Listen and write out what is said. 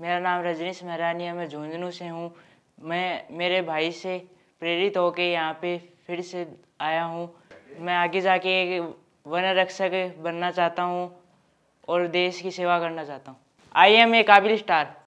मेरा नाम रजनीश महरानी है मैं झुंझुनू से हूँ मैं मेरे भाई से प्रेरित होकर यहाँ पे फिर से आया हूँ मैं आगे जाके एक वन रक्षक बनना चाहता हूँ और देश की सेवा करना चाहता हूँ आई एम ए काबिल स्टार